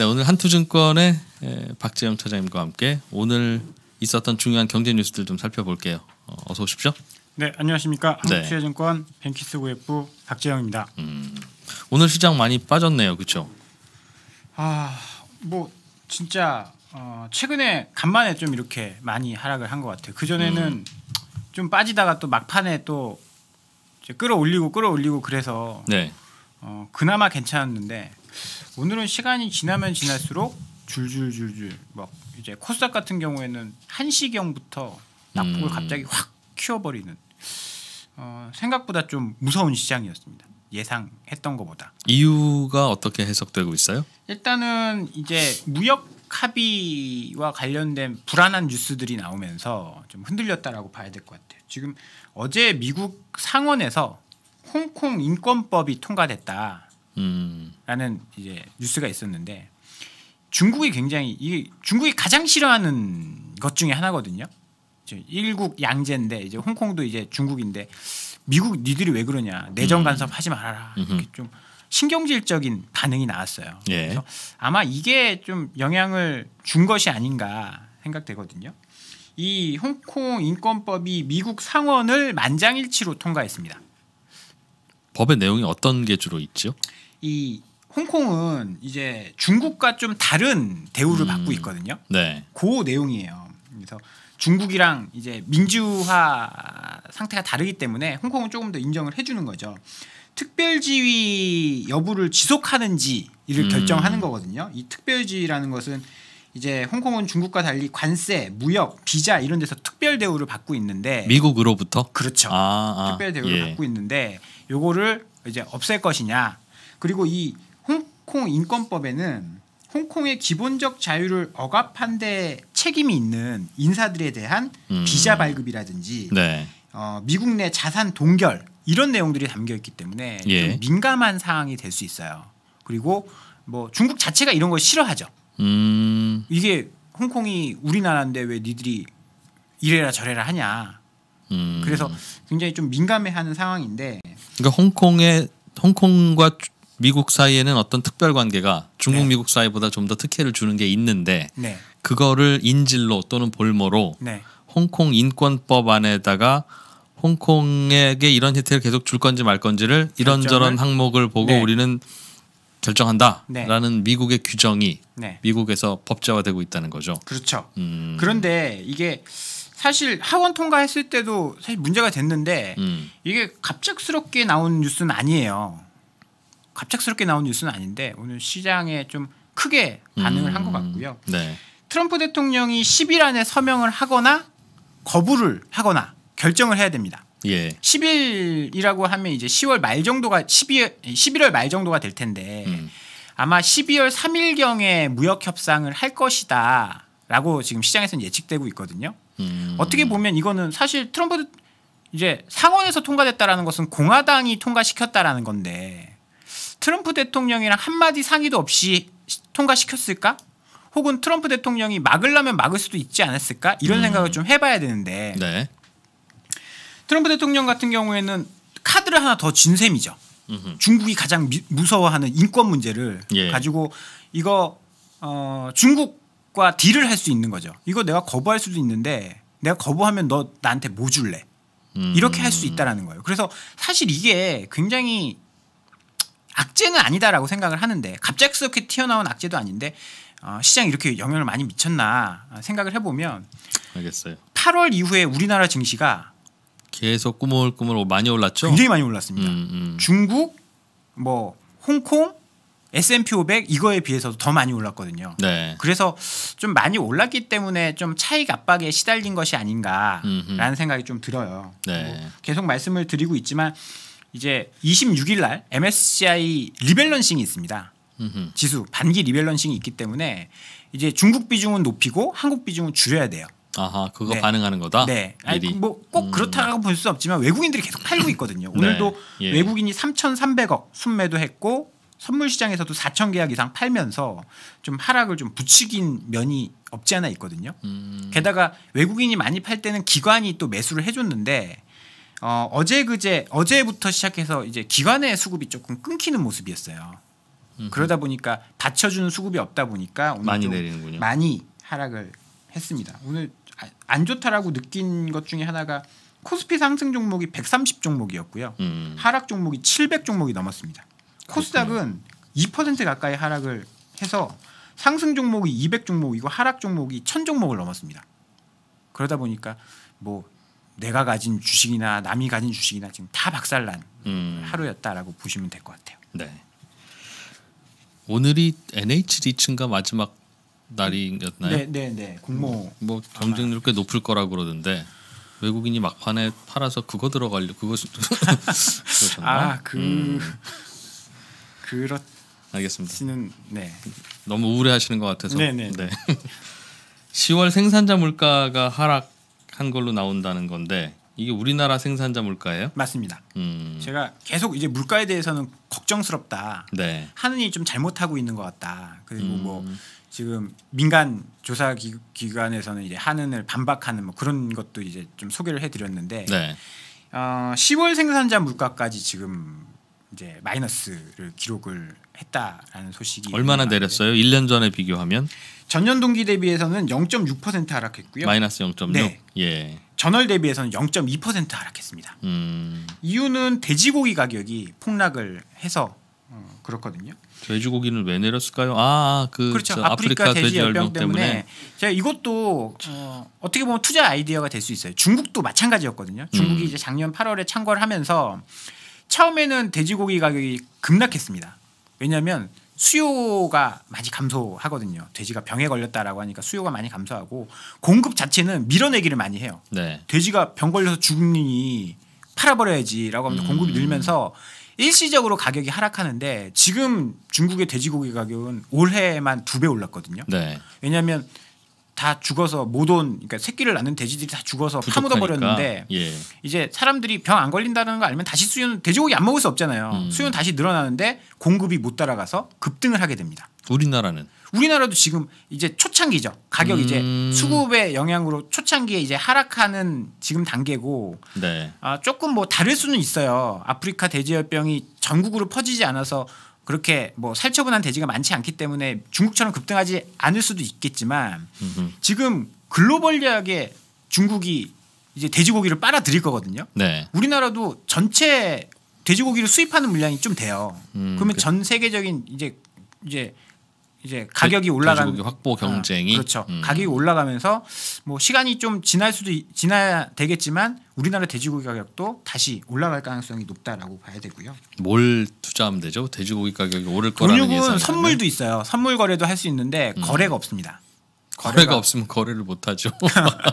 네, 오늘 한투증권의 박재영 차장님과 함께 오늘 있었던 중요한 경제 뉴스들 좀 살펴볼게요. 어, 서 오십시오. 네, 안녕하십니까. 한투증권 네. 뱅키스 고액부 박재영입니다. 음, 오늘 시장 많이 빠졌네요, 그렇죠? 아, 뭐 진짜 어, 최근에 간만에 좀 이렇게 많이 하락을 한 것 같아요. 그 전에는 음. 좀 빠지다가 또 막판에 또 끌어올리고 끌어올리고 그래서 네. 어, 그나마 괜찮았는데 오늘은 시간이 지나면 지날수록 줄줄줄줄 막 이제 코스닥 같은 경우에는 한시경부터 낙폭을 음. 갑자기 확 키워버리는 어, 생각보다 좀 무서운 시장이었습니다. 예상했던 것보다. 이유가 어떻게 해석되고 있어요? 일단은 이제 무역 합의와 관련된 불안한 뉴스들이 나오면서 좀 흔들렸다라고 봐야 될 것 같아요. 지금 어제 미국 상원에서 홍콩 인권법이 통과됐다라는 음. 이제 뉴스가 있었는데 중국이 굉장히 이게 중국이 가장 싫어하는 것 중에 하나거든요. 일국 양제인데 이제 홍콩도 이제 중국인데 미국 니들이 왜 그러냐 내정 음. 간섭하지 말아라 이렇게 좀 신경질적인 반응이 나왔어요. 예. 그래서 아마 이게 좀 영향을 준 것이 아닌가 생각되거든요. 이 홍콩 인권법이 미국 상원을 만장일치로 통과했습니다. 법의 내용이 어떤 게 주로 있죠? 이 홍콩은 이제 중국과 좀 다른 대우를 음, 받고 있거든요. 네. 그 내용이에요. 그래서 중국이랑 이제 민주화 상태가 다르기 때문에 홍콩은 조금 더 인정을 해주는 거죠. 특별지위 여부를 지속하는지 이를 음. 결정하는 거거든요. 이 특별지라는 것은 이제 홍콩은 중국과 달리 관세, 무역, 비자 이런 데서 특별 대우를 받고 있는데 미국으로부터 그렇죠. 아, 아. 특별 대우를 예. 받고 있는데 요거를 이제 없앨 것이냐. 그리고 이 홍콩 인권법에는 홍콩의 기본적 자유를 억압한 데 책임이 있는 인사들에 대한 음. 비자 발급이라든지 네. 어, 미국 내 자산 동결 이런 내용들이 담겨 있기 때문에 예. 좀 민감한 사항이 될 수 있어요. 그리고 뭐 중국 자체가 이런 걸 싫어하죠. 음. 이게 홍콩이 우리나라인데 왜 니들이 이래라 저래라 하냐. 음. 그래서 굉장히 좀 민감해하는 상황인데. 그러니까 홍콩의 홍콩과 미국 사이에는 어떤 특별 관계가 중국 네. 미국 사이보다 좀 더 특혜를 주는 게 있는데 네. 그거를 인질로 또는 볼모로 네. 홍콩 인권법 안에다가 홍콩에게 이런 혜택을 계속 줄 건지 말 건지를 이런저런 항목을 보고 네. 우리는 결정한다라는 네. 미국의 규정이 네. 미국에서 법제화되고 있다는 거죠. 그렇죠. 음. 그런데 이게 사실 학원 통과했을 때도 사실 문제가 됐는데 음. 이게 갑작스럽게 나온 뉴스는 아니에요. 갑작스럽게 나온 뉴스는 아닌데 오늘 시장에 좀 크게 반응을 음. 한것 같고요. 네. 트럼프 대통령이 10일 안에 서명을 하거나 거부를 하거나 결정을 해야 됩니다. 예. 10일이라고 하면 이제 10월 말 정도가 12월 11월 말 정도가 될 텐데 음. 아마 12월 3일 경에 무역 협상을 할 것이다라고 지금 시장에서는 예측되고 있거든요. 음. 어떻게 보면 이거는 사실 트럼프 이제 상원에서 통과됐다라는 것은 공화당이 통과시켰다라는 건데 트럼프 대통령이랑 한마디 상의도 없이 통과시켰을까? 혹은 트럼프 대통령이 막으려면 막을 수도 있지 않았을까? 이런 음. 생각을 좀 해봐야 되는데 네. 트럼프 대통령 같은 경우에는 카드를 하나 더 진 셈이죠. 음흠. 중국이 가장 미, 무서워하는 인권 문제를 예. 가지고 이거 어, 중국과 딜을 할 수 있는 거죠. 이거 내가 거부할 수도 있는데 내가 거부하면 너 나한테 뭐 줄래? 음. 이렇게 할 수 있다라는 거예요. 그래서 사실 이게 굉장히 악재는 아니다라고 생각을 하는데 갑작스럽게 튀어나온 악재도 아닌데 어, 시장 이렇게 영향을 많이 미쳤나 생각을 해보면 알겠어요. 8월 이후에 우리나라 증시가 계속 꾸물꾸물 많이 올랐죠. 굉장히 많이 올랐습니다. 음, 음. 중국, 뭐 홍콩, S&P 500 이거에 비해서도 더 많이 올랐거든요. 네. 그래서 좀 많이 올랐기 때문에 좀 차익 압박에 시달린 것이 아닌가라는 음흠. 생각이 좀 들어요. 네. 뭐 계속 말씀을 드리고 있지만 이제 26일 날 MSCI 리밸런싱이 있습니다. 지수 반기 리밸런싱이 있기 때문에 이제 중국 비중은 높이고 한국 비중은 줄여야 돼요. 아하 그거 네. 반응하는 거다. 네, 뭐꼭 음. 그렇다고 볼 수 없지만 외국인들이 계속 팔고 있거든요. 네. 오늘도 네. 예. 외국인이 3,300억 순매도 했고 선물 시장에서도 4천 계약 이상 팔면서 좀 하락을 좀 부추긴 면이 없지 않아 있거든요. 음. 게다가 외국인이 많이 팔 때는 기관이 또 매수를 해줬는데 어, 어제 그제 어제부터 시작해서 이제 기관의 수급이 조금 끊기는 모습이었어요. 음흠. 그러다 보니까 받쳐주는 수급이 없다 보니까 오늘 많이 내리는군요. 많이 하락을 했습니다. 오늘 안 좋다라고 느낀 것 중에 하나가 코스피 상승 종목이 130 종목이었고요. 음. 하락 종목이 700 종목이 넘었습니다. 코스닥은 2% 가까이 하락을 해서 상승 종목이 200 종목이고 하락 종목이 1000 종목을 넘었습니다. 그러다 보니까 뭐 내가 가진 주식이나 남이 가진 주식이나 지금 다 박살난 음. 하루였다라고 보시면 될 것 같아요. 네. 오늘이 NH 리츠인가 마지막 날이었나요? 네, 네, 네. 공모. 음, 뭐 경쟁률 꽤 높을 거라고 그러던데 외국인이 막판에 팔아서 그거 들어가려 그거 아그 음. 그렇 알겠습니다. 씨는 네. 너무 우울해하시는 것 같아서. 네네. 네. 10월 생산자 물가가 하락한 걸로 나온다는 건데 이게 우리나라 생산자 물가예요? 맞습니다. 음. 제가 계속 이제 물가에 대해서는 걱정스럽다. 네. 하느니 좀 잘못하고 있는 것 같다. 그리고 뭐 음. 뭐 지금 민간 조사 기, 관에서는 이제 한은을 반박하는 뭐 그런 것도 이제 좀 소개를 해드렸는데 네. 어, 10월 생산자 물가까지 지금 이제 마이너스를 기록을 했다라는 소식이 얼마나 내렸어요? 1년 전에 비교하면 전년 동기 대비해서는 0.6% 하락했고요. 마이너스 0.6. 네. 예. 전월 대비해서는 0.2% 하락했습니다. 음. 이유는 돼지고기 가격이 폭락을 해서 어, 그렇거든요. 돼지고기는 왜 내렸을까요? 아, 아 그 그렇죠. 아프리카, 아프리카 돼지열병 때문에. 때문에. 제가 이것도 어, 떻게 보면 투자 아이디어가 될 수 있어요. 중국도 마찬가지였거든요. 중국이 음. 이제 작년 8월에 창궐하면서 처음에는 돼지고기 가격이 급락했습니다. 왜냐하면 수요가 많이 감소하거든요. 돼지가 병에 걸렸다라고 하니까 수요가 많이 감소하고 공급 자체는 밀어내기를 많이 해요. 네. 돼지가 병 걸려서 죽으니 팔아버려야지라고 하면 음. 공급이 늘면서 일시적으로 가격이 하락하는데 지금 중국의 돼지고기 가격은 올해만 에두배 올랐거든요. 네. 왜냐하면 다 죽어서 못 온 그러니까 새끼를 낳는 돼지들이 다 죽어서 파묻어 버렸는데 예. 이제 사람들이 병 안 걸린다는 거 알면 다시 수요는 돼지고기 안 먹을 수 없잖아요. 음. 수요는 다시 늘어나는데 공급이 못 따라가서 급등을 하게 됩니다. 우리나라는 우리나라도 지금 이제 초창기죠. 가격 음... 이제 수급의 영향으로 초창기에 이제 하락하는 지금 단계고 네. 아, 조금 뭐 다를 수는 있어요. 아프리카 돼지열병이 전국으로 퍼지지 않아서 그렇게 뭐 살처분한 돼지가 많지 않기 때문에 중국처럼 급등하지 않을 수도 있겠지만 음흠. 지금 글로벌리하게 중국이 이제 돼지고기를 빨아들일 거거든요. 네. 우리나라도 전체 돼지고기를 수입하는 물량이 좀 돼요. 음, 그러면 그... 전 세계적인 이제 이제 이제 가격이 올라가는 확보 아, 경쟁이 아, 그렇죠. 음. 가격이 올라가면서 뭐 시간이 좀 지날 수도 지나 야 되겠지만 우리나라 돼지고기 가격도 다시 올라갈 가능성이 높다라고 봐야 되고요. 뭘 투자하면 되죠? 돼지고기 가격이 오를 거라는 예상. 근육은 선물도 있어요. 선물 거래도 할 수 있는데 음. 거래가 없습니다. 거래가, 거래가 없으면 거래를 못 하죠.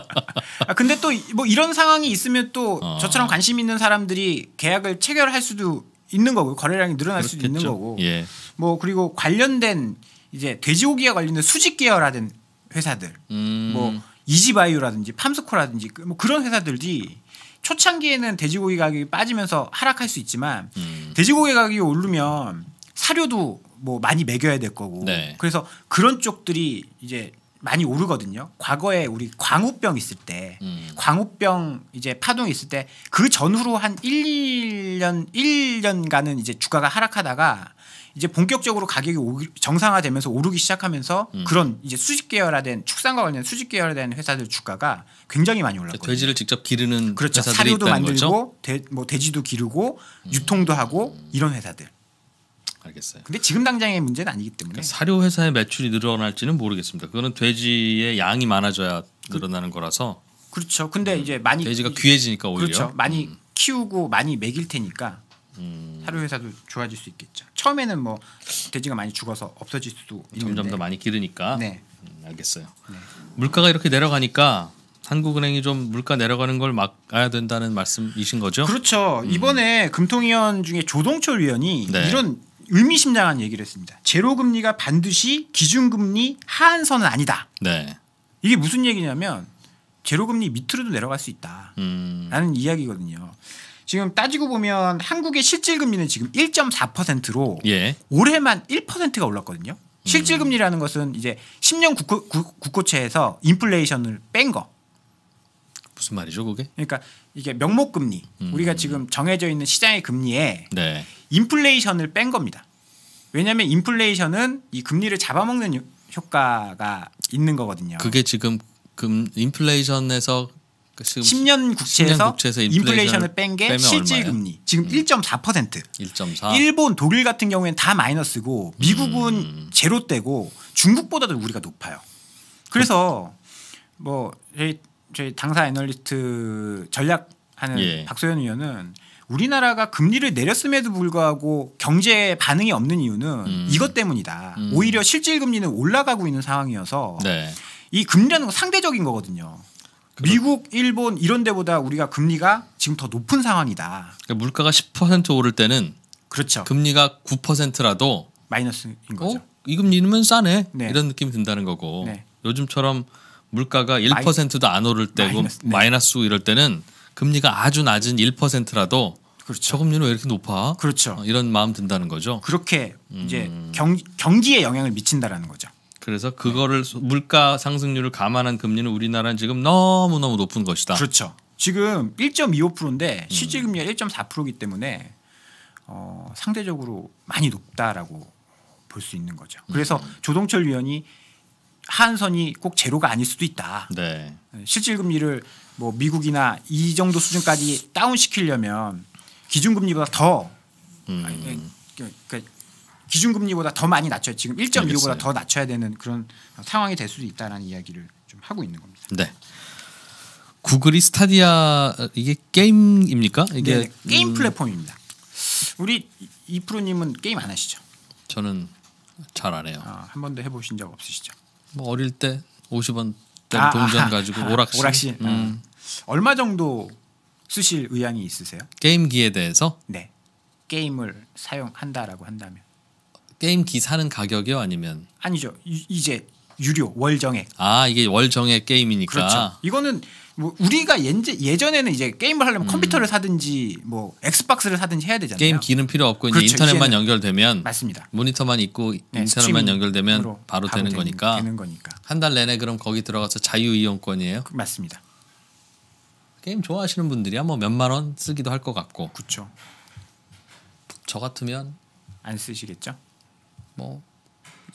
아, 근데 또 뭐 이런 상황이 있으면 또 어. 저처럼 관심 있는 사람들이 계약을 체결할 수도 있는 거고 거래량이 늘어날 그렇겠죠. 수도 있는 거고. 예. 뭐 그리고 관련된 이제 돼지고기와 관련된 수직 계열화된 회사들 음. 뭐 이지바이오라든지 팜스코라든지 그 뭐 그런 회사들이 초창기에는 돼지고기 가격이 빠지면서 하락할 수 있지만 음. 돼지고기 가격이 오르면 사료도 뭐 많이 매겨야 될 거고 네. 그래서 그런 쪽들이 이제 많이 오르거든요. 과거에 우리 광우병 있을 때 음. 광우병 이제 파동 있을 때 그 전후로 한 1, 2년 1년간은 이제 주가가 하락하다가 이제 본격적으로 가격이 오기, 정상화되면서 오르기 시작하면서 음. 그런 이제 수직 계열화된 축산과 관련 수직 계열화된 회사들 주가가 굉장히 많이 올랐거든요. 돼지를 직접 기르는 그렇죠. 사료도 만들고 돼, 뭐 돼지도 기르고 음. 유통도 하고 이런 회사들. 알겠어요. 근데 지금 당장의 문제는 아니기 때문에 그러니까 사료 회사의 매출이 늘어날지는 모르겠습니다. 그거는 돼지의 양이 많아져야 늘어나는 거라서 그렇죠. 근데 음. 이제 많이 돼지가 귀해지니까 오히려 그렇죠. 많이 음. 키우고 많이 먹일 테니까 음. 사료 회사도 좋아질 수 있겠죠. 처음에는 뭐 돼지가 많이 죽어서 없어질 수도 있는데. 점점 더 많이 기르니까. 네. 음, 알겠어요. 네. 물가가 이렇게 내려가니까 한국은행이 좀 물가 내려가는 걸 막아야 된다는 말씀이신 거죠? 그렇죠. 음. 이번에 금통위원 중에 조동철 위원이 네. 이런 의미심장한 얘기를 했습니다. 제로 금리가 반드시 기준 금리 하한선은 아니다. 네. 이게 무슨 얘기냐면 제로 금리 밑으로도 내려갈 수 있다. 라는 음. 이야기거든요. 지금 따지고 보면 한국의 실질금리는 지금 1.4%로 예. 올해만 1%가 올랐거든요. 실질금리라는 것은 이제 10년 국고, 채에서 인플레이션을 뺀 거. 무슨 말이죠, 그게? 그러니까 이게 명목 금리. 음. 우리가 지금 정해져 있는 시장의 금리에 네. 인플레이션을 뺀 겁니다. 왜냐하면 인플레이션은 이 금리를 잡아먹는 효과가 있는 거거든요. 그게 지금 금 인플레이션에서 그러니까 10년 국채에서, 10년 국채에서 인플레이션을 뺀 게 실질 금리 지금 음. 1.4%. 1.4. 일본, 독일 같은 경우에는 다 마이너스고 미국은 음. 제로대고 중국보다도 우리가 높아요. 그래서 뭐 저희 저희 당사 애널리스트 전략하는 예. 박소연 의원은 우리나라가 금리를 내렸음에도 불구하고 경제에 반응이 없는 이유는 음. 이것 때문이다. 음. 오히려 실질 금리는 올라가고 있는 상황이어서 네. 이 금리라는 건 상대적인 거거든요. 미국, 일본 이런 데보다 우리가 금리가 지금 더 높은 상황이다. 그러니까 물가가 10% 오를 때는 그렇죠. 금리가 9%라도 마이너스인 어? 거죠. 이 금리면 싸네. 네. 이런 느낌이 든다는 거고. 네. 요즘처럼 물가가 1%도 마이... 안 오를 때고 마이너스, 네. 마이너스 이럴 때는 금리가 아주 낮은 1%라도 그렇죠. 저금리는 왜 이렇게 높아? 그렇죠. 어, 이런 마음 든다는 거죠. 그렇게 음... 이제 경, 경기에 영향을 미친다라는 거죠. 그래서 그거를 물가 상승률을 감안한 금리는 우리나라는 지금 너무 너무 높은 것이다. 그렇죠. 지금 1.25%인데 음. 실질금리가 음. 1.4%이기 때문에 어, 상대적으로 많이 높다라고 볼 수 있는 거죠. 그래서 음. 조동철 위원이 한선이꼭 제로가 아닐 수도 있다. 네. 실질금리를 뭐 미국이나 이 정도 수준까지 다운 시키려면 기준금리보다 더 음. 아니, 그니까 그, 기준금리보다 더 많이 낮춰요. 지금 1.25보다 더 낮춰야 되는 그런 상황이 될 수도 있다라는 이야기를 좀 하고 있는 겁니다. 네. 구글이 스타디아 이게 게임입니까? 이게 네, 네. 게임 음. 플랫폼입니다. 우리 이프로님은 게임 안 하시죠? 저는 잘 안 해요. 아, 한 번도 해보신 적 없으시죠? 뭐 어릴 때 50원 아, 동전 아, 가지고 아, 오락실. 오락실. 아. 음. 얼마 정도 쓰실 의향이 있으세요? 게임기에 대해서? 네. 게임을 사용한다라고 한다면. 게임기 사는 가격이요 아니면 아니죠 이제 유료 월 정액 아 이게 월 정액 게임이니까 그렇죠 이거는 뭐 우리가 예제, 예전에는 이제 게임을 하려면 음. 컴퓨터를 사든지 뭐 엑스박스를 사든지 해야 되잖아요 게임 기는 필요 없고 그렇죠, 인터넷만 연결되면 맞습니다 모니터만 있고 네, 인터넷만 연결되면 바로, 바로 되는, 되 거니까 거니까 한 달 내내 그럼 거기 들어가서 자유 이용권이에요 그, 맞습니다 게임 좋아하시는 분들이야 뭐 몇만 원 쓰기도 할 것 같고 그렇죠 저 같으면 안 쓰시겠죠? 뭐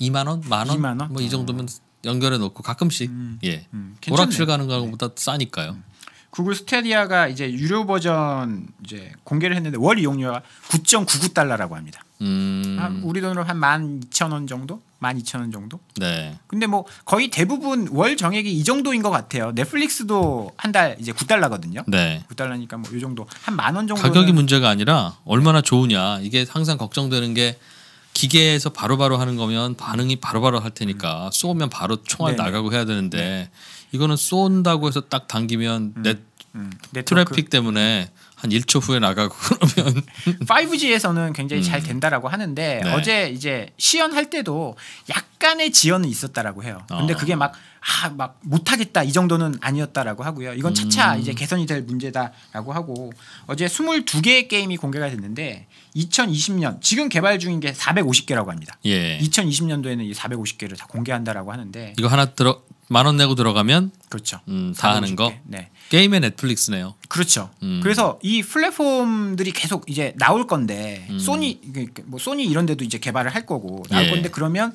2만 원, 만 원, 원? 뭐 이 정도면 연결해 놓고 가끔씩 음, 예 음, 오락실 가는 네. 거보다 네. 싸니까요. 음. 구글 스테디아가 이제 유료 버전 이제 공개를 했는데 월 이용료가 9.99달러라고 합니다. 음. 한 우리 돈으로 한만2천원 정도? 만2천원 정도? 네. 근데 뭐 거의 대부분 월 정액이 이 정도인 것 같아요. 넷플릭스도 한 달 이제 9달러거든요. 네. 9달러니까 뭐이 정도 한 만 원 정도. 가격이 문제가 아니라 얼마나 좋으냐 이게 항상 걱정되는 게 기계에서 바로바로 바로 하는 거면 반응이 바로바로 바로 할 테니까 음. 쏘면 바로 총알 네네. 나가고 해야 되는데 네. 이거는 쏜다고 해서 딱 당기면 음. 내 음, 트래픽 때문에 한 1초 후에 나가고 그러면 5G에서는 굉장히 음. 잘 된다라고 하는데 네. 어제 이제 시연할 때도 약간의 지연은 있었다라고 해요. 근데 어. 그게 막 아, 막 못하겠다 이 정도는 아니었다라고 하고요. 이건 차차 음. 이제 개선이 될 문제다라고 하고 어제 22개의 게임이 공개가 됐는데 2020년 지금 개발 중인 게 450개라고 합니다. 예. 2020년도에는 이 450개를 다 공개한다라고 하는데 이거 하나 들어 만원 내고 들어가면 그렇죠. 음, 다 하는 거. 네. 게임의 넷플릭스네요. 그렇죠. 음. 그래서 이 플랫폼들이 계속 이제 나올 건데 음. 소니 뭐 소니 이런 데도 이제 개발을 할 거고 나올 예. 건데 그러면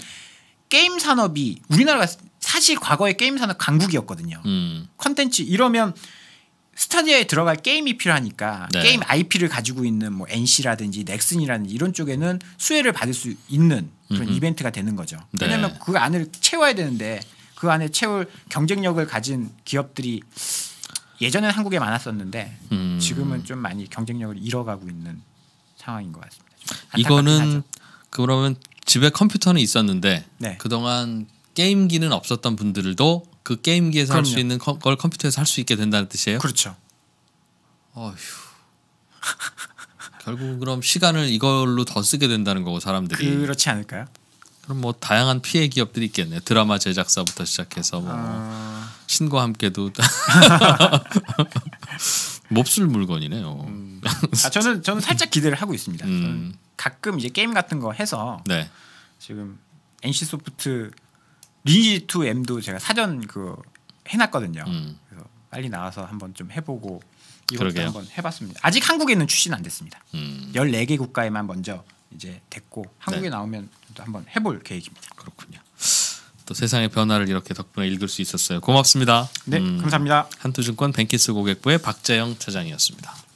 게임 산업이 우리나라가 사실 과거에 게임 산업 강국이었거든요. 음. 컨텐츠 이러면 스타디아에 들어갈 게임이 필요하니까 네. 게임 IP를 가지고 있는 뭐 NC라든지 넥슨이라든지 이런 쪽에는 수혜를 받을 수 있는 그런 음흠. 이벤트가 되는 거죠. 네. 왜냐하면 그 안을 채워야 되는데 그 안에 채울 경쟁력을 가진 기업들이 예전에 한국에 많았었는데 음. 지금은 좀 많이 경쟁력을 잃어가고 있는 상황인 것 같습니다. 이거는 하죠. 그러면 집에 컴퓨터는 있었는데 네. 그동안 게임기는 없었던 분들도 그 게임기에서 할 수 있는 걸 컴퓨터에서 할 수 있게 된다는 뜻이에요? 그렇죠. 어휴. 결국 그럼 시간을 이걸로 더 쓰게 된다는 거고 사람들이 그렇지 않을까요? 그럼 뭐 다양한 피해 기업들이 있겠네. 드라마 제작사부터 시작해서 뭐 아... 신과 함께도 몹쓸 물건이네요. 음. 아 저는 저는 살짝 기대를 하고 있습니다. 음. 가끔 이제 게임 같은 거 해서 네. 지금 NC 소프트 리니지 2 M도 제가 사전 그 해놨거든요. 음. 그래서 빨리 나와서 한번 좀 해보고 이것도 그러게요. 한번 해봤습니다. 아직 한국에는 출시는 안 됐습니다. 음. 14개 국가에만 먼저 이제 됐고 네. 한국에 네. 나오면 또 한번 해볼 계획입니다. 그렇군요. 또 세상의 변화를 이렇게 덕분에 읽을 수 있었어요. 고맙습니다. 네, 음, 감사합니다. 한투증권 뱅키스 고객부의 박재영 차장이었습니다.